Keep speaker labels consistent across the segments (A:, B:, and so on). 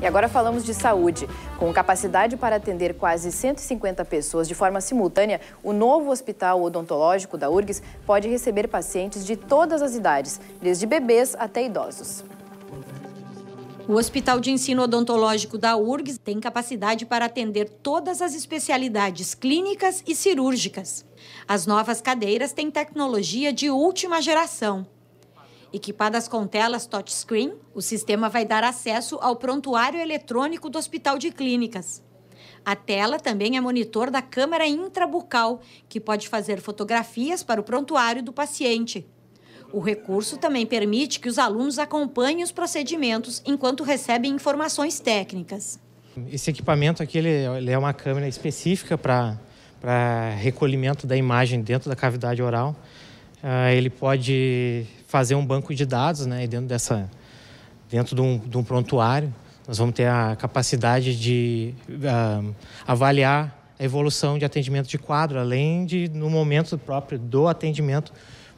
A: E agora falamos de saúde. Com capacidade para atender quase 150 pessoas de forma simultânea, o novo Hospital Odontológico da URGS pode receber pacientes de todas as idades, desde bebês até idosos. O Hospital de Ensino Odontológico da URGS tem capacidade para atender todas as especialidades clínicas e cirúrgicas. As novas cadeiras têm tecnologia de última geração. Equipadas com telas touchscreen, o sistema vai dar acesso ao prontuário eletrônico do Hospital de Clínicas. A tela também é monitor da câmara intrabucal, que pode fazer fotografias para o prontuário do paciente. O recurso também permite que os alunos acompanhem os procedimentos enquanto recebem informações técnicas.
B: Esse equipamento aqui ele, ele é uma câmera específica para recolhimento da imagem dentro da cavidade oral. Ah, ele pode fazer um banco de dados, né? dentro dessa, dentro de um, de um prontuário, nós vamos ter a capacidade de uh, avaliar a evolução de atendimento de quadro, além de, no momento próprio do atendimento,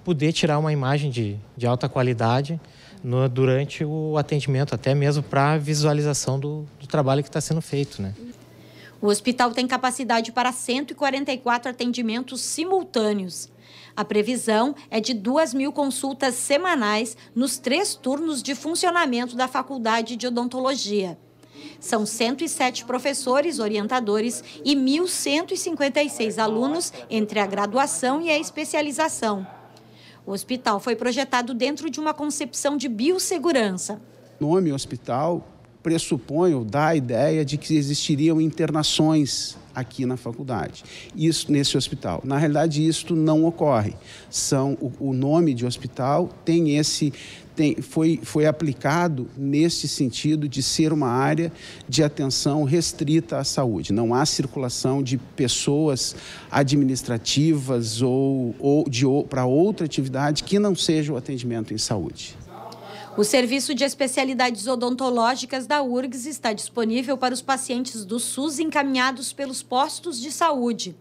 B: poder tirar uma imagem de, de alta qualidade no, durante o atendimento, até mesmo para visualização do, do trabalho que está sendo feito, né?
A: O hospital tem capacidade para 144 atendimentos simultâneos. A previsão é de 2 mil consultas semanais nos três turnos de funcionamento da Faculdade de Odontologia. São 107 professores, orientadores e 1.156 alunos entre a graduação e a especialização. O hospital foi projetado dentro de uma concepção de biossegurança.
C: O nome hospital ou dá a ideia de que existiriam internações aqui na faculdade, isso nesse hospital. Na realidade, isto não ocorre. São o, o nome de hospital tem esse tem, foi, foi aplicado neste sentido de ser uma área de atenção restrita à saúde. Não há circulação de pessoas administrativas ou, ou, ou para outra atividade que não seja o atendimento em saúde.
A: O serviço de especialidades odontológicas da URGS está disponível para os pacientes do SUS encaminhados pelos postos de saúde.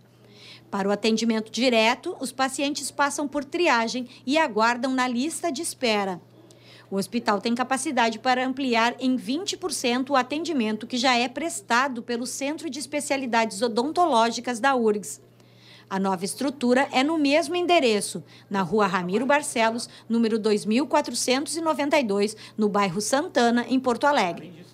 A: Para o atendimento direto, os pacientes passam por triagem e aguardam na lista de espera. O hospital tem capacidade para ampliar em 20% o atendimento que já é prestado pelo Centro de Especialidades Odontológicas da URGS. A nova estrutura é no mesmo endereço, na rua Ramiro Barcelos, número 2492, no bairro Santana, em Porto Alegre.